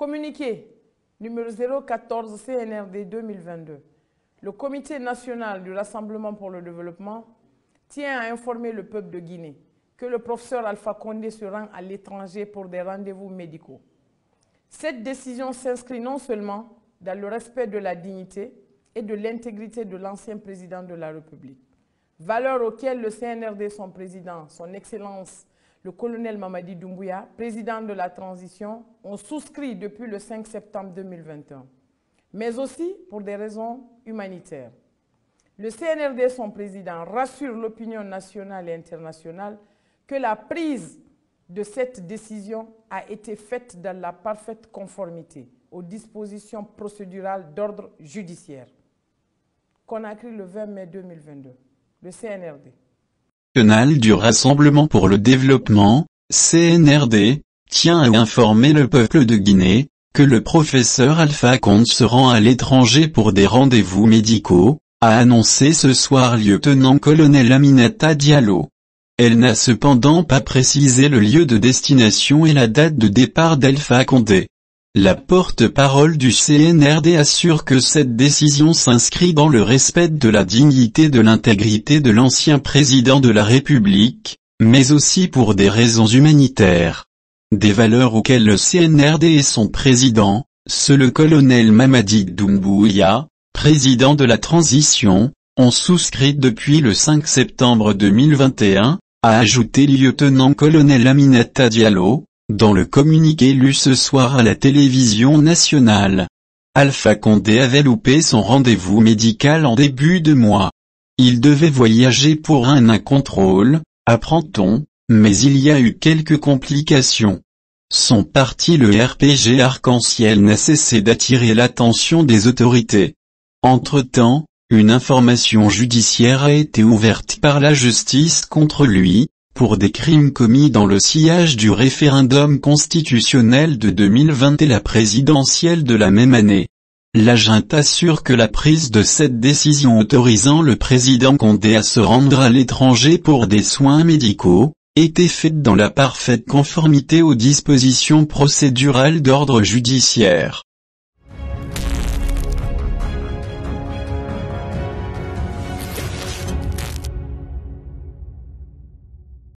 Communiqué numéro 014 CNRD 2022. Le Comité national du Rassemblement pour le développement tient à informer le peuple de Guinée que le professeur Alpha Condé se rend à l'étranger pour des rendez-vous médicaux. Cette décision s'inscrit non seulement dans le respect de la dignité et de l'intégrité de l'ancien président de la République, valeur auxquelles le CNRD, son président, son Excellence, le colonel Mamadi Doumbouya, président de la transition, ont souscrit depuis le 5 septembre 2021, mais aussi pour des raisons humanitaires. Le CNRD, son président, rassure l'opinion nationale et internationale que la prise de cette décision a été faite dans la parfaite conformité aux dispositions procédurales d'ordre judiciaire. qu'on a Conakry le 20 mai 2022, le CNRD du Rassemblement pour le développement, CNRD, tient à informer le peuple de Guinée, que le professeur Alpha Conte se rend à l'étranger pour des rendez-vous médicaux, a annoncé ce soir lieutenant-colonel Aminata Diallo. Elle n'a cependant pas précisé le lieu de destination et la date de départ d'Alpha Condé. La porte-parole du CNRD assure que cette décision s'inscrit dans le respect de la dignité de l'intégrité de l'ancien président de la République, mais aussi pour des raisons humanitaires. Des valeurs auxquelles le CNRD et son président, ce le colonel Mamadi Doumbouya, président de la transition, ont souscrit depuis le 5 septembre 2021, a ajouté lieutenant-colonel Aminata Diallo, dans le communiqué lu ce soir à la télévision nationale, Alpha Condé avait loupé son rendez-vous médical en début de mois. Il devait voyager pour un incontrôle, apprend-on, mais il y a eu quelques complications. Son parti le RPG Arc-en-Ciel n'a cessé d'attirer l'attention des autorités. Entre-temps, une information judiciaire a été ouverte par la justice contre lui, pour des crimes commis dans le sillage du référendum constitutionnel de 2020 et la présidentielle de la même année. La assure que la prise de cette décision autorisant le président Condé à se rendre à l'étranger pour des soins médicaux, était faite dans la parfaite conformité aux dispositions procédurales d'ordre judiciaire.